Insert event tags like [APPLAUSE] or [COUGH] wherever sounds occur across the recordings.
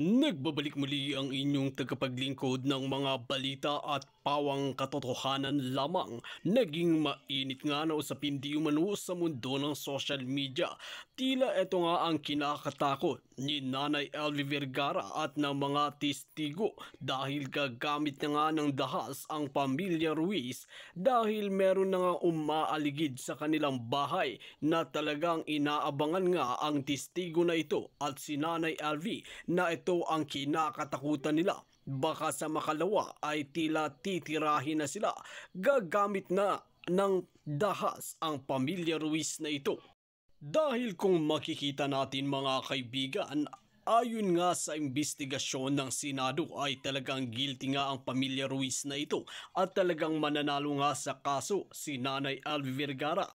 Nagbabalik muli ang inyong tagapaglingkod ng mga balita at pawang katotohanan lamang. Naging mainit nga na usapin di umano sa mundo ng social media Tila ito nga ang kinakatakot ni Nanay Elvi Vergara at ng mga testigo dahil gagamit na nga ng dahas ang pamilya Ruiz dahil meron na nga umaaligid sa kanilang bahay na talagang inaabangan nga ang testigo na ito at si Nanay Elvi na ito ang kinakatakutan nila baka sa makalawa ay tila titirahin na sila. Gagamit na ng dahas ang pamilya Ruiz na ito dahil kung makikita natin mga kaibigan, ayon nga sa investigasyon ng Senado ay talagang guilty nga ang pamilya Ruiz na ito at talagang mananalo nga sa kaso si Nanay Alvi Vergara.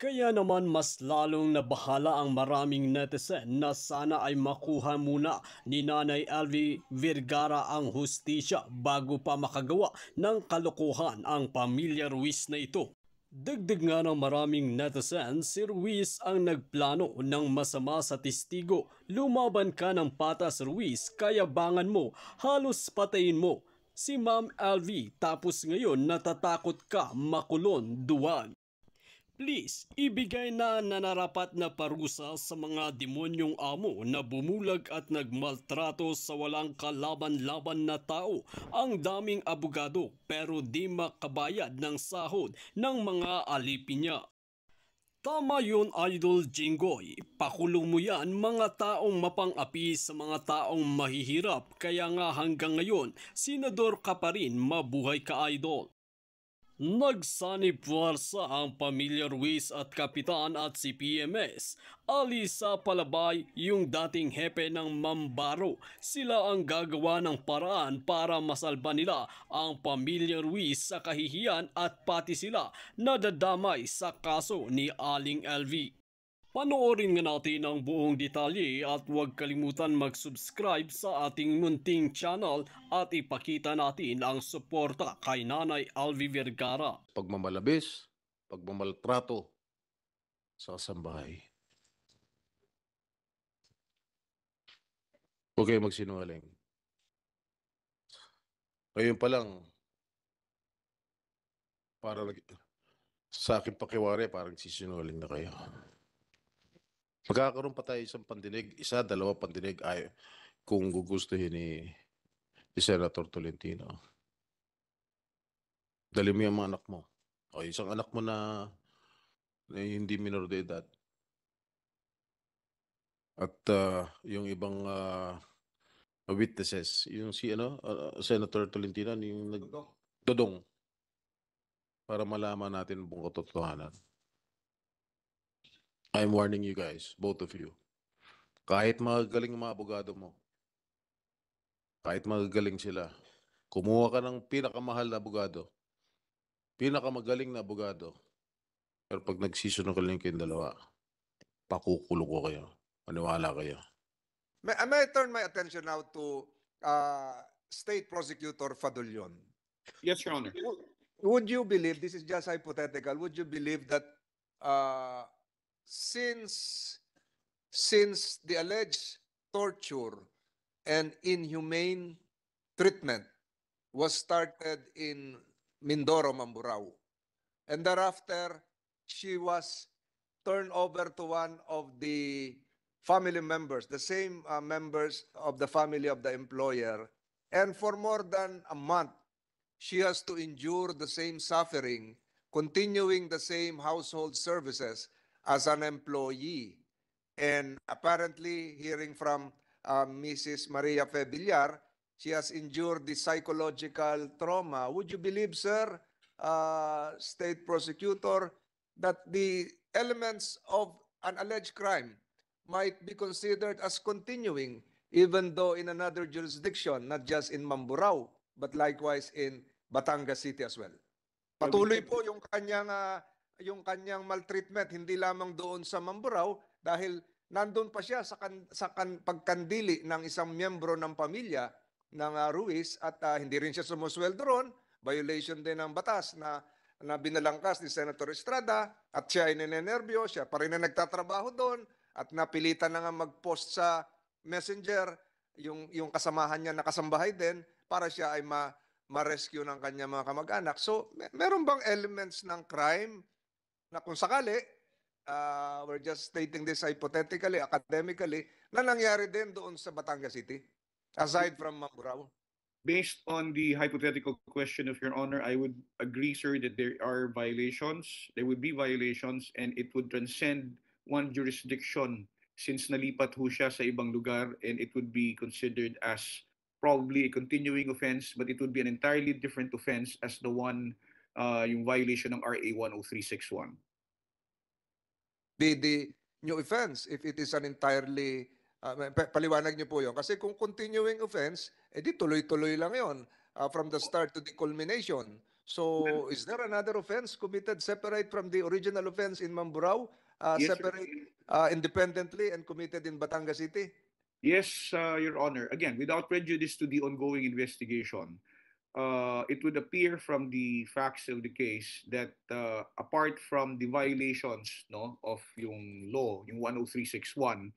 Kaya naman mas lalong nabahala ang maraming netizen na sana ay makuha muna ni Nanay Alvi Vergara ang hustisya bago pa makagawa ng kalokohan ang pamilya Ruiz na ito. Dagdag nga ng maraming netizen, si Ruiz ang nagplano ng masama sa testigo. Lumaban ka ng patas Ruiz, kaya bangan mo, halos patayin mo. Si Ma'am Alvi tapos ngayon natatakot ka makulon duwag. Please, ibigay na nanarapat na parusa sa mga demonyong amo na bumulag at nagmaltrato sa walang kalaban-laban na tao. Ang daming abogado pero di makabayad ng sahod ng mga alipin niya. Tama yun Idol Jingoy, pakulong mo yan mga taong mapang-api sa mga taong mahihirap kaya nga hanggang ngayon, senador ka pa rin, mabuhay ka Idol. Nagsanib puwersa ang pamilya Ruiz at Kapitan at si PMS. Ali sa palabay yung dating hepe ng Mambaro. Sila ang gagawa ng paraan para masalba nila ang pamilya Ruiz sa kahihiyan at pati sila nadadamay sa kaso ni Aling LV. Panoorin nga natin ang buong detalye at huwag kalimutan mag-subscribe sa ating munting channel at ipakita natin ang suporta kay Nanay Alvi Vergara. Pagmamalabis, pagmamaltrato sa sambahay. Okay, magsinungaling. Ngayon pa lang, para sa akin pakiwari, parang sisinungaling na kayo. Magkakaroon pa tayo isang pandinig, isa, dalawa pandinig ay kung gugustuhin ni, ni Senator Tolentino. Dali mo yung mga anak mo. O isang anak mo na, na hindi minor de edad. At uh, yung ibang uh, witnesses, yung si ano, uh, Senator Tolentino, yung nag... Dodong. Para malaman natin buong katotohanan. I'm warning you guys, both of you. Kahit magagaling ang mga abogado mo, kahit magagaling sila, kumuha ka ng pinakamahal na abogado, pinakamagaling na abogado, pero pag nagsisunod kayo kayong dalawa, pakukulong ko kayo. Maniwala kayo. Uh, may, I turn my attention now to uh, State Prosecutor Fadulyon. Yes, Your Honor. Would you believe, this is just hypothetical, would you believe that uh, since since the alleged torture and inhumane treatment was started in Mindoro, Mamburao. And thereafter, she was turned over to one of the family members, the same uh, members of the family of the employer. And for more than a month, she has to endure the same suffering, continuing the same household services as an employee. And apparently, hearing from uh, um, Mrs. Maria Fe she has endured the psychological trauma. Would you believe, sir, uh, state prosecutor, that the elements of an alleged crime might be considered as continuing, even though in another jurisdiction, not just in Mamburao, but likewise in Batangas City as well. Patuloy po yung kanyang uh, yung kanyang maltreatment hindi lamang doon sa Mamburao dahil nandun pa siya sa, kan, sa kan, pagkandili ng isang miyembro ng pamilya ng uh, Ruiz at uh, hindi rin siya sumusweldo ron. Violation din ng batas na na binalangkas ni Senator Estrada at siya ay ninenerbyo, siya pa rin na nagtatrabaho doon at napilitan na nga mag-post sa messenger yung, yung kasamahan niya na kasambahay din para siya ay ma, ma-rescue ng kanya mga kamag-anak. So, mer meron bang elements ng crime na kung sakali, uh, we're just stating this hypothetically, academically, na nangyari din doon sa Batangas City, aside from Mamburao? Based on the hypothetical question of Your Honor, I would agree, sir, that there are violations. There would be violations and it would transcend one jurisdiction since nalipat ho siya sa ibang lugar and it would be considered as probably a continuing offense but it would be an entirely different offense as the one uh, yung violation ng RA 10361 the, the new offense if it is an entirely, uh, paliwanag niyo po yon Kasi kung continuing offense, edi eh, tuloy-tuloy lang yon uh, from the start to the culmination. So is there another offense committed separate from the original offense in Mamburao, uh, yes, separate uh, independently and committed in Batangas City? Yes, uh, Your Honor. Again, without prejudice to the ongoing investigation, uh, it would appear from the facts of the case that uh, apart from the violations no of yung law yung 10361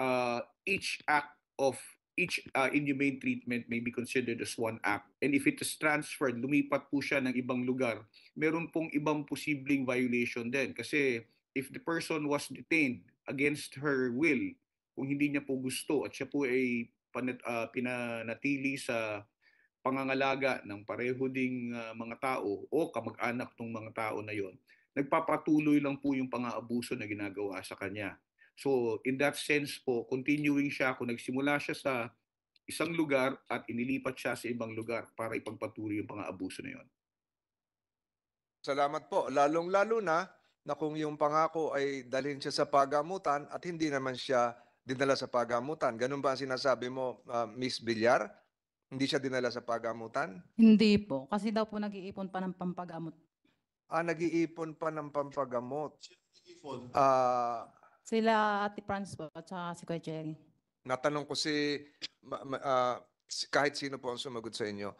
uh, each act of each uh, inhumane treatment may be considered as one act and if it is transferred lumipat po siya ng ibang lugar meron pong ibang posibleng violation din kasi if the person was detained against her will kung hindi niya po gusto at siya po ay panat, uh, pinanatili sa pangangalaga ng pareho ding uh, mga tao o kamag-anak ng mga tao na yon, nagpapatuloy lang po yung pang-aabuso na ginagawa sa kanya. So in that sense po, continuing siya kung nagsimula siya sa isang lugar at inilipat siya sa ibang lugar para ipagpatuloy yung pang-aabuso na yon. Salamat po. Lalong-lalo na na kung yung pangako ay dalhin siya sa pagamutan at hindi naman siya dinala sa pagamutan. Ganun ba ang sinasabi mo, uh, Miss Villar? Hindi siya dinala sa pagamutan? Hindi po. Kasi daw po nag-iipon pa ng pampagamot. Ah, nag-iipon pa ng pampagamot. Ah, Sila Ate Franz po at si Kuya Jerry. natanong ko si, ma- ma- ah, si- kahit sino po ang sumagot sa inyo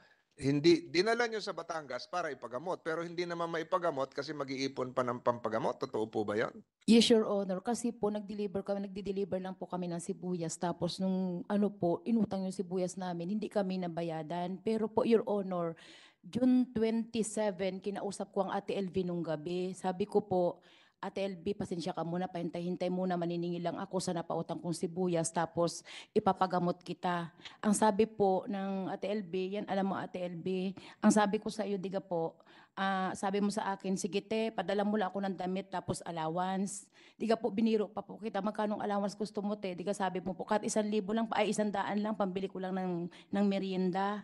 hindi dinala niyo sa Batangas para ipagamot pero hindi naman maipagamot kasi mag-iipon pa ng pampagamot. Totoo po ba 'yon? Yes, Your Honor. Kasi po nag-deliver kami, nagde-deliver lang po kami ng sibuyas tapos nung ano po, inutang yung sibuyas namin, hindi kami nabayadan. Pero po Your Honor, June 27 kinausap ko ang Ate LV nung gabi. Sabi ko po, Ate LB, pasensya ka muna, pahintay-hintay muna, maniningil lang ako sa napautang kong sibuyas, tapos ipapagamot kita. Ang sabi po ng Ate LB, yan alam mo Ate LB, ang sabi ko sa iyo, diga po, uh, sabi mo sa akin, sige te, padala mo lang ako ng damit, tapos allowance. Diga po, biniro pa po kita, magkanong allowance gusto mo te, diga sabi mo po, kahit isang libo lang, ay isang daan lang, pambili ko lang ng, ng merienda.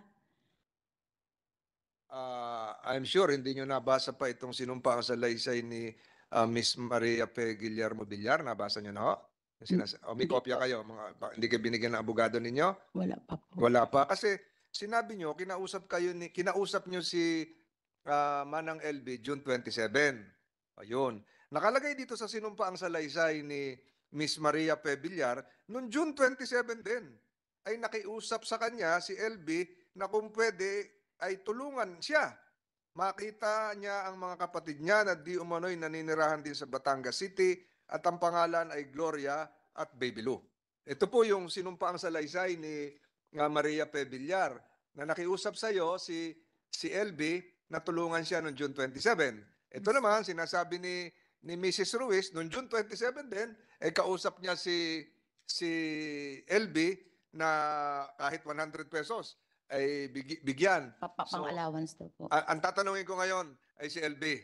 Uh, I'm sure hindi nyo nabasa pa itong sinumpang sa laysay ni uh, Miss Maria P. Guillermo Villar. Nabasa niyo na ho? Sinas- o, may kopya kayo? Mga, hindi kayo binigyan ng abogado ninyo? Wala pa po. Wala pa. Kasi sinabi niyo, kinausap kayo ni, kinausap niyo si ah, Manang LB June 27. Ayun. Nakalagay dito sa sinumpaang salaysay ni Miss Maria P. Villar, noong June 27 din, ay nakiusap sa kanya si LB na kung pwede ay tulungan siya Makita niya ang mga kapatid niya na di umano'y naninirahan din sa Batangas City at ang pangalan ay Gloria at Baby Lou. Ito po yung sinumpaang salaysay ni nga Maria Pebillar na nakiusap sa iyo si si LB na tulungan siya noong June 27. Ito naman sinasabi ni ni Mrs. Ruiz noong June 27 din eh kausap niya si si LB na kahit 100 pesos ay bigi- bigyan. Pang-allowance daw po. A- ang tatanungin ko ngayon ay si LB.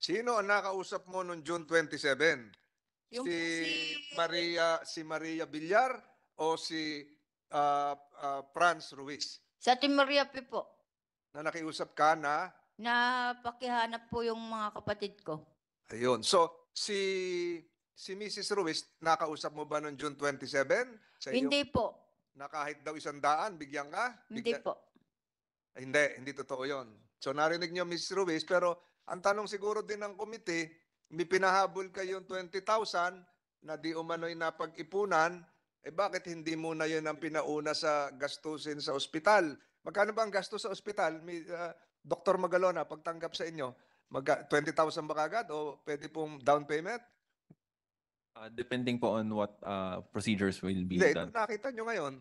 Sino ang nakausap mo noong June 27? Yung si, si- Maria si Maria Villar o si uh, ah, Franz Ruiz Sa Team Maria P po, na nakiusap ka na napakihanap po yung mga kapatid ko. ayun. So si si Mrs. Ruiz nakausap mo ba noong June 27 sa iyong- Hindi po na kahit daw isang daan, bigyan ka? Hindi Bigyan- po. Ay, Hindi, hindi totoo yon. So narinig niyo Ms. Ruiz, pero ang tanong siguro din ng committee, may pinahabol kayong 20,000 na di umano'y napag-ipunan, eh bakit hindi muna yun ang pinauna sa gastusin sa ospital? Magkano ba ang gasto sa ospital? May, ah, Dr. Magalona, pagtanggap sa inyo, mag 20,000 ba kagad o pwede pong down payment? Uh, depending po on what uh, procedures will be Hindi, done. nakita nyo ngayon.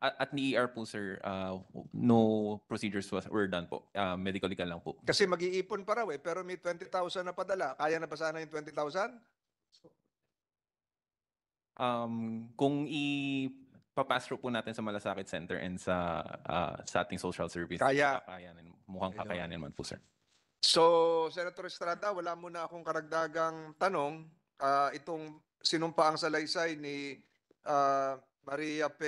At, at ni ER po sir, uh, no procedures was, were done po. Uh, medical legal lang po. Kasi mag-iipon pa raw eh, pero may 20,000 na padala. Kaya na ba sana yung 20,000? Um, kung i papass through po natin sa Malasakit Center and sa uh, sa ating social service. Kaya. Kakayanin, mukhang kakayanin man po, sir. So, Senator Estrada, wala muna akong karagdagang tanong uh, itong sinumpaang salaysay ni uh, Maria P.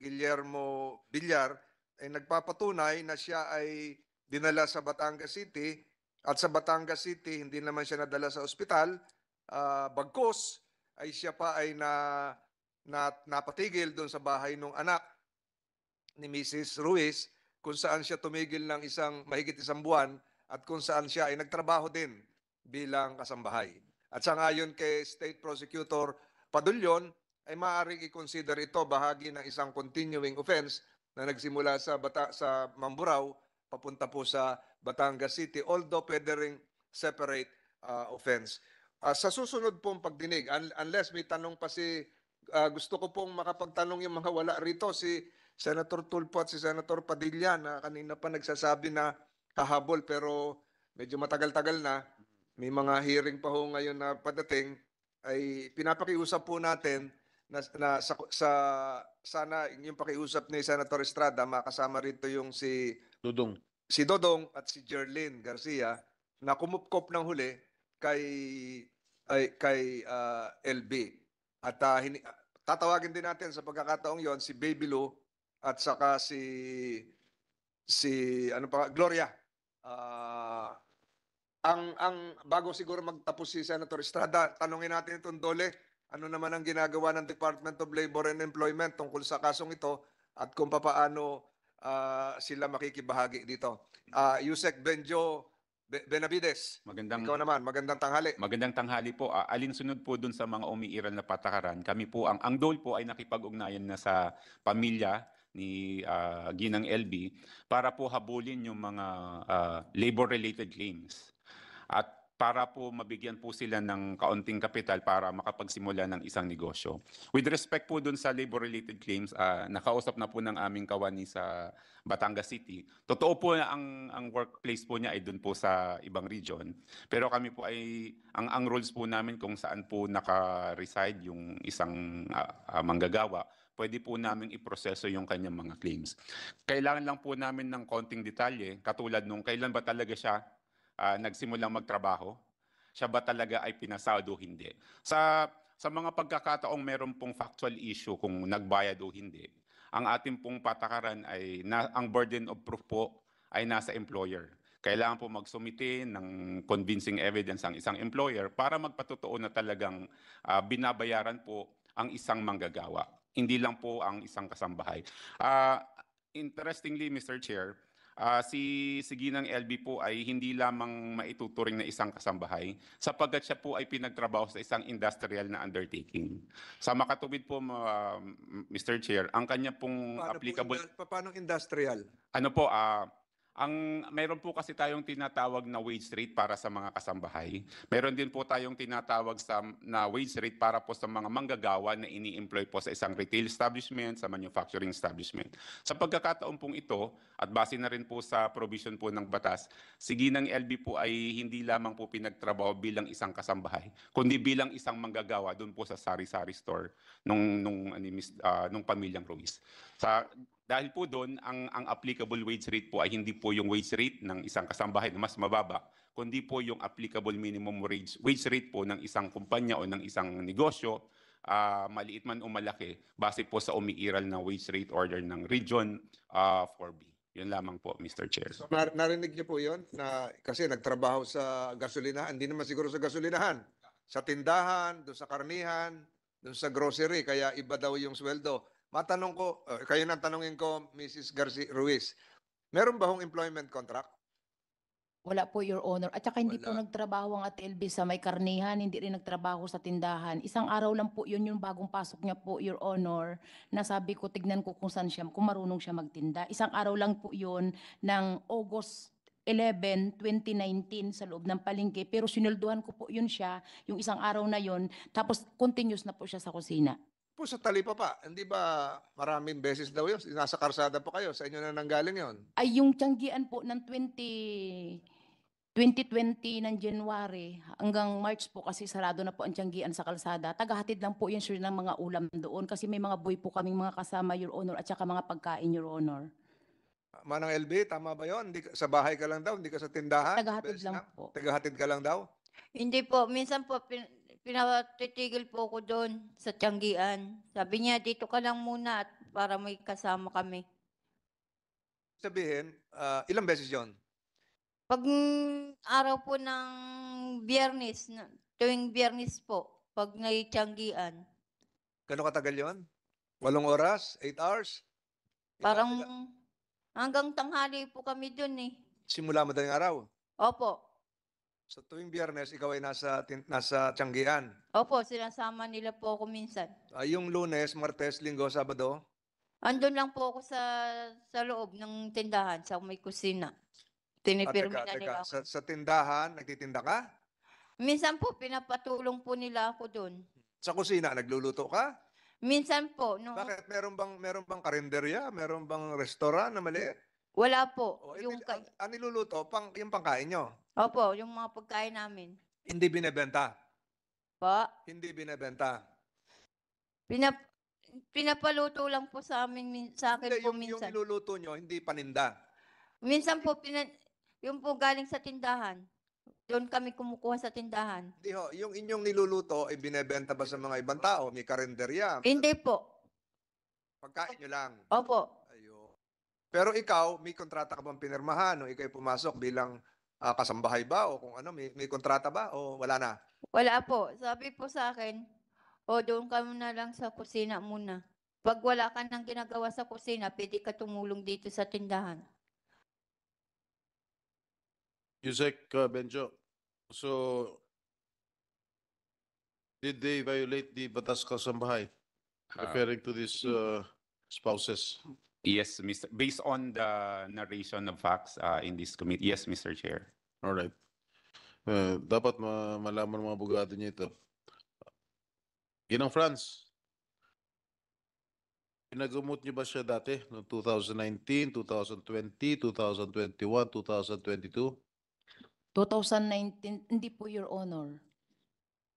Guillermo Villar ay nagpapatunay na siya ay dinala sa Batangas City at sa Batangas City hindi naman siya nadala sa ospital uh, ah, bagkos ay siya pa ay na, na napatigil doon sa bahay ng anak ni Mrs. Ruiz kung saan siya tumigil ng isang mahigit isang buwan at kung saan siya ay nagtrabaho din bilang kasambahay. At sa ngayon kay State Prosecutor Padulyon, ay maaaring i-consider ito bahagi ng isang continuing offense na nagsimula sa, Bata sa Mamburaw papunta po sa Batangas City, although pwede rin separate uh, offense. Uh, sa susunod pong pagdinig, un- unless may tanong pa si, uh, gusto ko pong makapagtanong yung mga wala rito, si Senator Tulpo at si Senator Padilla na kanina pa nagsasabi na kahabol pero medyo matagal-tagal na may mga hearing pa ho ngayon na padating ay pinapakiusap po natin na, na sa, sa sana yung pakiusap ni Senator Estrada makasama rito yung si Dodong si Dodong at si Jerlyn Garcia na kumupkop ng huli kay ay, kay uh, ah, LB at uh, hini, tatawagin din natin sa pagkakataong yon si Baby Lou at saka si si ano pa Gloria uh, ang ang bago siguro magtapos si Senator Estrada, tanungin natin itong Dole, ano naman ang ginagawa ng Department of Labor and Employment tungkol sa kasong ito at kung paano uh, ah, sila makikibahagi dito. Uh, Yusek Benjo Benavides, magandang, ikaw naman, magandang tanghali. Magandang tanghali po. Uh, alinsunod po dun sa mga umiiral na patakaran, kami po, ang, ang Dole po ay nakipag-ugnayan na sa pamilya ni uh, Ginang LB para po habulin yung mga uh, labor-related claims at para po mabigyan po sila ng kaunting kapital para makapagsimula ng isang negosyo. With respect po dun sa labor-related claims, uh, nakausap na po ng aming kawani sa Batangas City. Totoo po na ang, ang workplace po niya ay dun po sa ibang region. Pero kami po ay, ang, ang rules po namin kung saan po naka-reside yung isang uh, uh, manggagawa, pwede po namin iproseso yung kanyang mga claims. Kailangan lang po namin ng konting detalye, katulad nung kailan ba talaga siya uh, nagsimulang magtrabaho? Siya ba talaga ay pinasado hindi? Sa, sa mga pagkakataong meron pong factual issue kung nagbayad o hindi, ang ating pong patakaran ay na, ang burden of proof po ay nasa employer. Kailangan po magsumite ng convincing evidence ang isang employer para magpatotoo na talagang uh, binabayaran po ang isang manggagawa. Hindi lang po ang isang kasambahay. Uh, interestingly, Mr. Chair, uh, si Siginang LB po ay hindi lamang maituturing na isang kasambahay sapagkat siya po ay pinagtrabaho sa isang industrial na undertaking. Sa makatubid po, uh, Mr. Chair, ang kanya pong paano applicable... Po, paano industrial? Ano po, uh, ang meron po kasi tayong tinatawag na wage rate para sa mga kasambahay. Meron din po tayong tinatawag sa na wage rate para po sa mga manggagawa na ini-employ po sa isang retail establishment, sa manufacturing establishment. Sa pagkakataon pong ito at base na rin po sa provision po ng batas, sige ng LB po ay hindi lamang po pinagtrabaho bilang isang kasambahay, kundi bilang isang manggagawa doon po sa sari-sari store nung nung uh, nung pamilyang Ruiz. Sa dahil po doon, ang, ang applicable wage rate po ay hindi po yung wage rate ng isang kasambahay na mas mababa, kundi po yung applicable minimum wage, wage rate po ng isang kumpanya o ng isang negosyo, uh, maliit man o malaki, base po sa umiiral na wage rate order ng Region uh, ah, 4B. Yun lamang po, Mr. Chair. So, nar- narinig niyo po yun? Na, kasi nagtrabaho sa gasolinahan. Hindi naman siguro sa gasolinahan. Sa tindahan, doon sa karnihan, doon sa grocery. Kaya iba daw yung sweldo matanong ko, uh, kayo nang tanongin ko, Mrs. Garcia Ruiz, meron ba hong employment contract? Wala po, Your Honor. At saka hindi Wala. po nagtrabaho ang Ate Elby sa may karnihan, hindi rin nagtrabaho sa tindahan. Isang araw lang po yun yung bagong pasok niya po, Your Honor, na sabi ko, tignan ko kung saan siya, kung marunong siya magtinda. Isang araw lang po yun ng August 11, 2019 sa loob ng palengke. Pero sinulduhan ko po yun siya, yung isang araw na yun. Tapos continuous na po siya sa kusina po sa talipa pa, hindi ba maraming beses daw yun? Nasa karsada po kayo, sa inyo na nanggaling yon. Ay yung tiyanggian po ng 20, 2020 ng January hanggang March po kasi sarado na po ang tiyanggian sa kalsada. Tagahatid lang po yun sure ng mga ulam doon kasi may mga boy po kaming mga kasama, Your Honor, at saka mga pagkain, Your Honor. Manang LB, tama ba yon? Hindi, ka- sa bahay ka lang daw, hindi ka sa tindahan? Tagahatid Beses lang na? po. Tagahatid ka lang daw? Hindi po, minsan po pin- pinatitigil po ko doon sa Tianggian. Sabi niya, dito ka lang muna at para may kasama kami. Sabihin, ah, ilang beses yon? Pag araw po ng biyernes, tuwing biyernes po, pag may naitianggian, Kano katagal yon? Walong oras? Eight hours? parang hanggang tanghali po kami doon eh. Simula mo daling araw. Opo, So tuwing biyernes, ikaw ay nasa, nasa Tianggian. Opo, sinasama nila po ako minsan. Ah, yung lunes, martes, linggo, sabado, Andun lang po ako sa sa loob ng tindahan, sa may kusina. Ah, Tinipirmi na nila ako. Sa, sa tindahan, nagtitinda ka? Minsan po, pinapatulong po nila ako doon. Sa kusina, nagluluto ka? Minsan po, nung Bakit? Meron bang, meron bang karinderya? Meron bang restaurant na maliit? Wala po. O, oh, eh, yung, ka- ang, niluluto, pang, yung pangkain nyo. Opo, yung mga pagkain namin. Hindi binebenta. Pa, Hindi binebenta. pinap, pinapaluto lang po sa amin, sa akin Hindi, po yung, yung niluluto nyo, hindi paninda. minsan po, pinan, yung po galing sa tindahan. Doon kami kumukuha sa tindahan. Hindi ho, yung inyong niluluto, ay eh, binebenta ba sa mga ibang tao? May karinderya. Hindi po. Pagkain nyo lang. Opo. Pero ikaw, may kontrata ka bang pinirmahan nung ikaw pumasok bilang uh, kasambahay ba o kung ano, may, may kontrata ba o wala na? Wala po. Sabi po sa akin, o doon ka muna lang sa kusina muna. Pag wala ka nang ginagawa sa kusina, pwede ka tumulong dito sa tindahan. Yusek uh, Benjo, so did they violate the batas kasambahay ah. referring to these uh, spouses? Yes, Mr. Based on the narration of facts uh, in this committee. Yes, Mr. Chair. Alright. Uh, dapat ma malaman mga abogado niya ito. Yan ang France. Pinagumot niyo ba siya dati noong 2019, 2020, 2021, 2022? 2019, hindi po, Your Honor.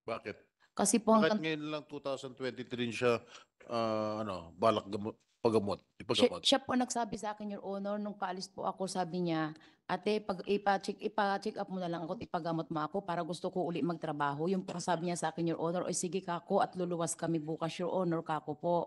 Bakit? Kasi po Bakit hanggang ngayon lang 2023 siya ah, ano, balak gamot, pagamot? siya, ipaggamot? siya po nagsabi sa akin, Your Honor, nung paalis po ako, sabi niya, ate, pag ipa-check, ipa-check up mo na lang ako at ipagamot mo ako para gusto ko uli magtrabaho. Yung po sabi niya sa akin, Your Honor, o sige kako at luluwas kami bukas, Your Honor, kako po.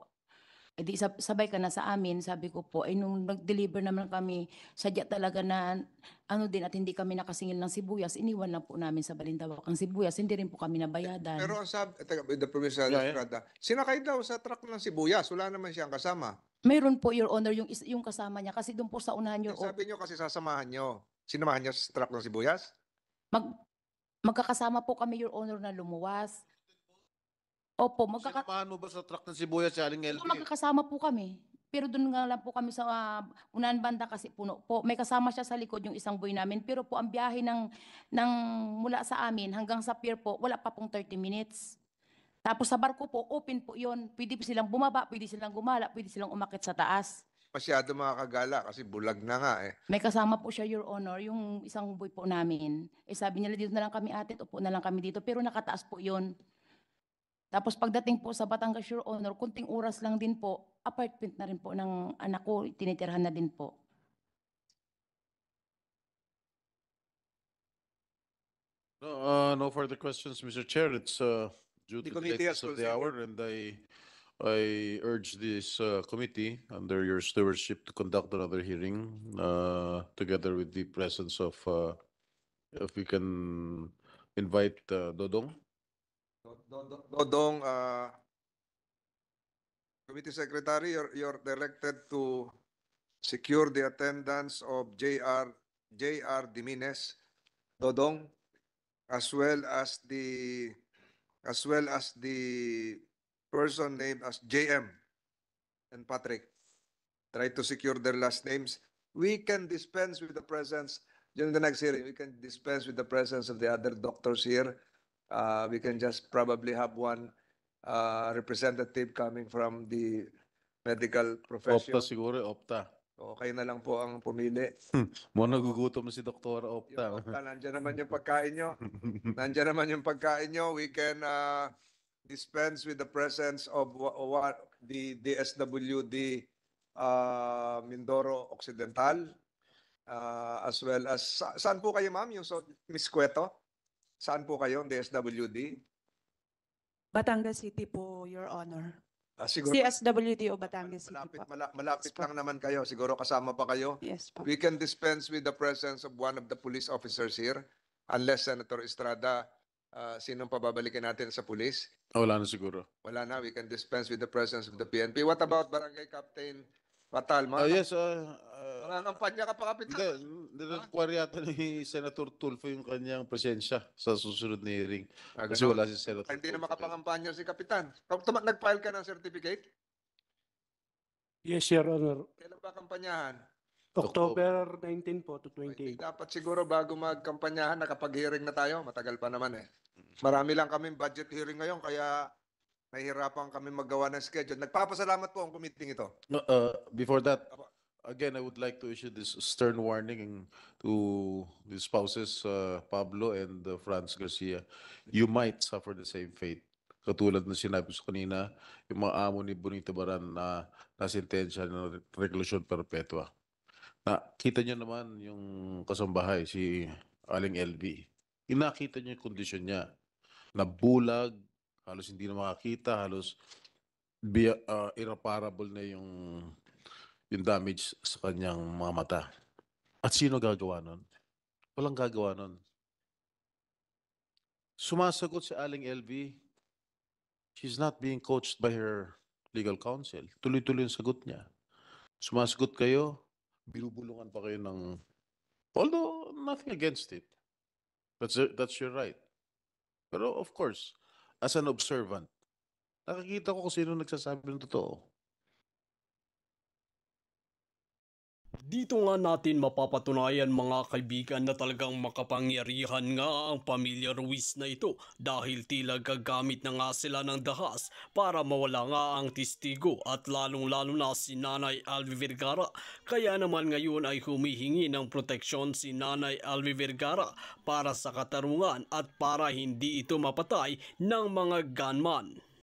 Eh sabay ka na sa amin, sabi ko po, ay nung nag-deliver naman kami, sadya talaga na ano din at hindi kami nakasingil ng sibuyas, iniwan na po namin sa Balintawak ang sibuyas, hindi rin po kami nabayadan. Pero ang sabi, taga, the provincial yeah, Estrada, yeah. sinakay daw sa truck ng sibuyas, wala naman siyang kasama. Meron po, Your Honor, yung, yung kasama niya, kasi doon po sa unahan, Your Honor. Sabi niyo kasi sasamahan niyo, sinamahan niya sa truck ng sibuyas? Mag, magkakasama po kami, Your Honor, na lumuwas. Opo, magkaka- Sinamahan mo ba sa truck ng sibuyas si Aling LP? magkakasama po kami. Pero doon nga lang po kami sa ah, unahan banda kasi puno po. May kasama siya sa likod yung isang boy namin. Pero po ang biyahe ng, ng mula sa amin hanggang sa pier po, wala pa pong 30 minutes. Tapos sa barko po, open po yon. Pwede po silang bumaba, pwede silang gumala, pwede silang umakit sa taas. Masyado makakagala kasi bulag na nga eh. May kasama po siya, Your Honor, yung isang boy po namin. Eh sabi niya, dito na lang kami ate, upo na lang kami dito. Pero nakataas po yon. Tapos pagdating po sa Batangas, Your Honor, kunting oras lang din po, apartment na rin po ng anak ko, tinitirhan na din po. No, uh, no further questions, Mr. Chair. It's uh, due the to the of the hour, and I, I urge this uh, committee under your stewardship to conduct another hearing uh, together with the presence of, uh, if we can invite uh, Dodong. Dodong, uh, Committee Secretary, you're, you're directed to secure the attendance of J.R. J.R. Dimines, Dodong, as well as the as well as the person named as J.M. and Patrick. Try to secure their last names. We can dispense with the presence during the next hearing. We can dispense with the presence of the other doctors here uh, we can just probably have one uh, representative coming from the medical profession. Opta siguro, Opta. O, kayo na lang po ang pumili. Mo hmm. nagugutom si Dr. Opta. Yung Opta, nandyan naman yung pagkain nyo. [LAUGHS] nandyan naman yung pagkain nyo. We can uh, dispense with the presence of what the DSWD uh, Mindoro Occidental uh, as well as sa saan po kayo ma'am yung so, Miss Cueto? Saan po kayo, DSWD? Batangas City po, Your Honor. Ah, siguro, CSWD o Batangas City malapit, po. mala- malapit Yes, po. lang naman kayo. Siguro kasama pa kayo. Yes po. We can dispense with the presence of one of the police officers here unless Senator Estrada, ah, sinong pababalikin natin sa police? Ah, wala na siguro. Wala na, we can dispense with the presence of the PNP. What about Barangay Captain Patal, mga... Oh, yes, oh, uh, uh, nangampanya ka pa, Kapitan. Hindi, ah. nagkwari yata ni Senator Tulfo yung kanyang presensya sa susunod na hearing. Ah, kasi wala si Senator Hindi na eh. makapangampanya si Kapitan. Tuma- nag-file ka ng certificate? Yes, Your Honor. Kailan ba kampanyahan? October 19 po to 28. Dapat siguro bago magkampanyahan, nakapag-hearing na tayo. Matagal pa naman eh. Marami lang kami budget hearing ngayon, kaya nahihirapan kami maggawa ng schedule. Nagpapasalamat po ang committee ito. uh, before that, again, I would like to issue this stern warning to the spouses, uh, Pablo and uh, Franz Garcia. You might suffer the same fate. Katulad na sinabi ko kanina, yung mga amo ni Bonita Baran na nasintensya ng regulasyon perpetua. Na, kita niyo naman yung kasambahay, si Aling LB. Inakita niyo yung kondisyon niya. na bulag, halos hindi na makakita, halos be, uh, ah, irreparable na yung yung damage sa kanyang mga mata. At sino gagawa nun? Walang gagawa nun. Sumasagot si Aling LV, she's not being coached by her legal counsel. Tuloy-tuloy yung sagot niya. Sumasagot kayo, binubulungan pa kayo ng... Although, nothing against it. That's, that's your right. Pero of course, as an observant, nakikita ko kung sino nagsasabi ng totoo. Dito nga natin mapapatunayan mga kaibigan na talagang makapangyarihan nga ang pamilya Ruiz na ito dahil tila gagamit na nga sila ng dahas para mawala nga ang testigo at lalong lalo na si Nanay Alvi Vergara. Kaya naman ngayon ay humihingi ng proteksyon si Nanay Alvi Vergara para sa katarungan at para hindi ito mapatay ng mga gunman.